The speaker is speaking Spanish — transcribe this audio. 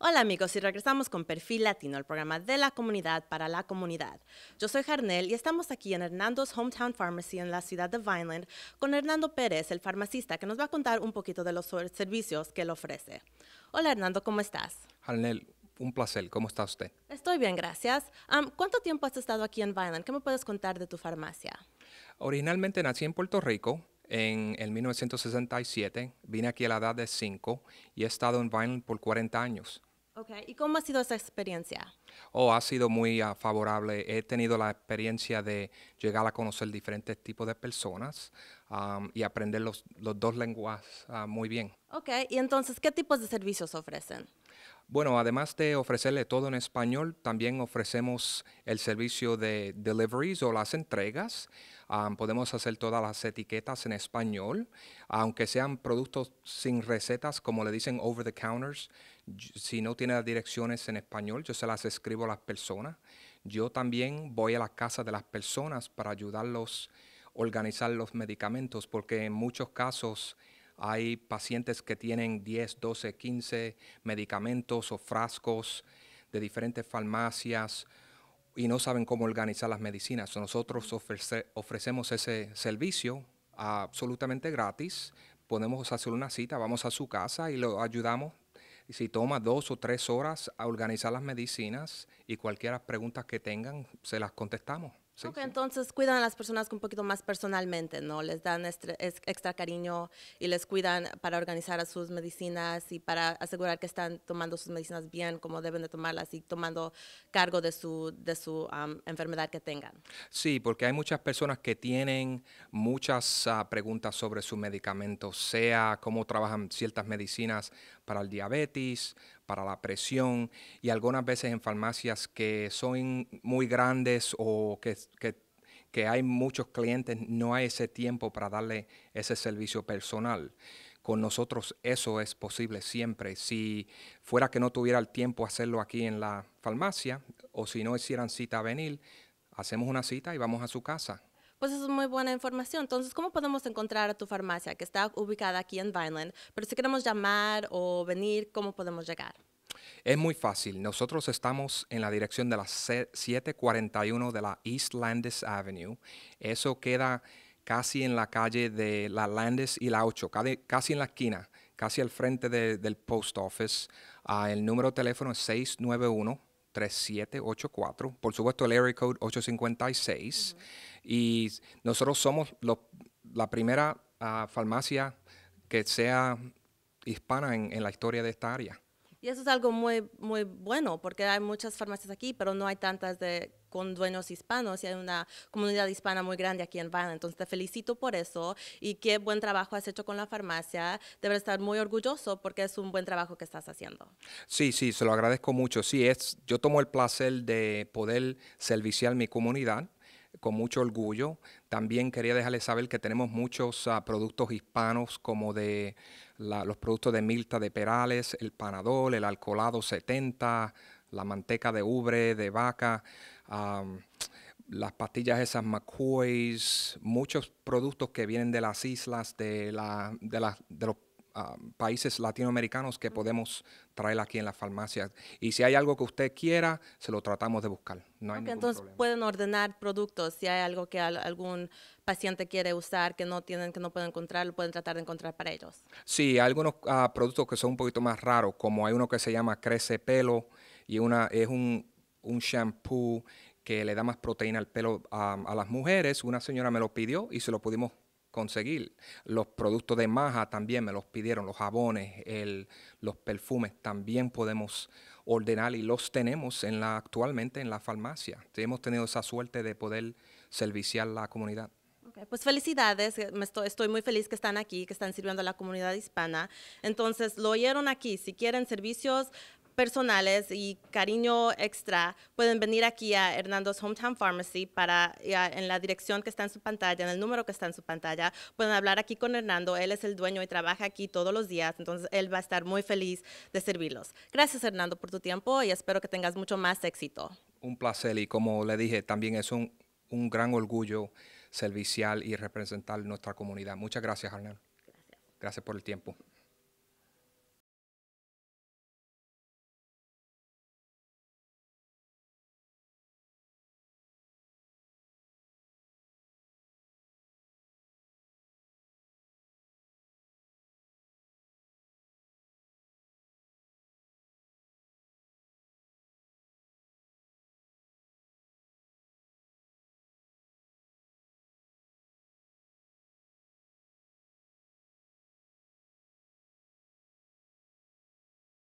Hola amigos y regresamos con Perfil Latino, el programa de la comunidad para la comunidad. Yo soy Jarnel y estamos aquí en Hernando's Hometown Pharmacy en la ciudad de Vineland con Hernando Pérez, el farmacista, que nos va a contar un poquito de los servicios que él ofrece. Hola Hernando, ¿cómo estás? Jarnel, un placer, ¿cómo está usted? Estoy bien, gracias. ¿Cuánto tiempo has estado aquí en Vineland? ¿Qué me puedes contar de tu farmacia? Originalmente nací en Puerto Rico, en el 1967, vine aquí a la edad de 5 y he estado en Vineland por 40 años. Okay. ¿Y cómo ha sido esa experiencia? Oh, ha sido muy ah, favorable. He tenido la experiencia de llegar a conocer diferentes tipos de personas y aprender los, los dos lenguas ah, muy bien. Ok, y entonces, ¿qué tipos de servicios ofrecen? Bueno, además de ofrecerle todo en español, también ofrecemos el servicio de deliveries o las entregas. Ah, podemos hacer todas las etiquetas en español, aunque sean productos sin recetas, como le dicen over the counters. Si no tiene las direcciones en español, yo se las escribo a las personas. Yo también voy a la casa de las personas para ayudarlos a organizar los medicamentos, porque en muchos casos hay pacientes que tienen 10, 12, 15 medicamentos o frascos de diferentes farmacias y no saben cómo organizar las medicinas. Nosotros ofrecemos ese servicio absolutamente gratis. Podemos hacer una cita, vamos a su casa y lo ayudamos. si toma dos o tres horas a organizar las medicinas y cualquier pregunta que tengan, se las contestamos entonces cuidan a las personas un poquito más personalmente, ¿no? Les dan extra, cariño y les cuidan para organizar sus medicinas y para asegurar que están tomando sus medicinas bien, como deben de tomarlas y tomando cargo de su, de su enfermedad que tengan. Sí, porque hay muchas personas que tienen muchas ah, preguntas sobre sus medicamentos, sea cómo trabajan ciertas medicinas para el diabetes, para la presión y algunas veces en farmacias que son muy grandes o que, hay muchos clientes, no hay ese tiempo para darle ese servicio personal con nosotros eso es posible siempre. Si fuera que no tuviera el tiempo hacerlo aquí en la farmacia o si no hicieran cita a venir, hacemos una cita y vamos a su casa pues es muy buena información. Entonces, ¿cómo podemos encontrar a tu farmacia que está ubicada aquí en Vineland? Pero si queremos llamar o venir, ¿cómo podemos llegar? Es muy fácil. Nosotros estamos en la dirección de la 741 de la East Landis Avenue. Eso queda casi en la calle de la Landis y la 8, casi en la esquina, casi al frente del post office. Ah, el número de teléfono es 691. 3784, por supuesto el area code 856. Y nosotros somos la primera ah, farmacia que sea hispana en, en, la historia de esta área. Y eso es algo muy, muy bueno, porque hay muchas farmacias aquí, pero no hay tantas de, con dueños hispanos y hay una comunidad hispana muy grande aquí en Van. Entonces te felicito por eso y qué buen trabajo has hecho con la farmacia. Debes estar muy orgulloso porque es un buen trabajo que estás haciendo. Sí, sí, se lo agradezco mucho. Sí, es, yo tomo el placer de poder serviciar mi comunidad con mucho orgullo. También quería dejarles saber que tenemos muchos ah, productos hispanos como de los productos de Milta de Perales, el Panadol, el Alcolado 70, la manteca de ubre, de vaca, las pastillas esas McCoy's, muchos productos que vienen de las islas, de, de los países latinoamericanos que podemos traer aquí en la farmacia. Y si hay algo que usted quiera, se lo tratamos de buscar. entonces pueden ordenar productos. Si hay algo que algún paciente quiere usar que no tienen, que no pueden encontrar, lo pueden tratar de encontrar para ellos. Sí, hay algunos ah, productos que son un poquito más raros, como hay uno que se llama Crece Pelo y una, es un, un shampoo que le da más proteína al pelo a las mujeres. Una señora me lo pidió y se lo pudimos conseguir. Los productos de Maja también me los pidieron, los jabones, el, los perfumes también podemos ordenar y los tenemos en la, actualmente en la farmacia. hemos tenido esa suerte de poder serviciar la comunidad. pues felicidades, eh, estoy, muy feliz que están aquí, que están sirviendo a la comunidad hispana. Entonces, lo oyeron aquí, si quieren servicios personales y cariño extra, pueden venir aquí a Hernando's Hometown Pharmacy para, en la dirección que está en su pantalla, en el número que está en su pantalla. Pueden hablar aquí con Hernando, él es el dueño y trabaja aquí todos los días, entonces él va a estar muy feliz de servirlos. Gracias Hernando por tu tiempo y espero que tengas mucho más éxito. Un placer y como le dije, también es un, gran orgullo servicial y representar nuestra comunidad. Muchas gracias, Arnel. Gracias. gracias por el tiempo.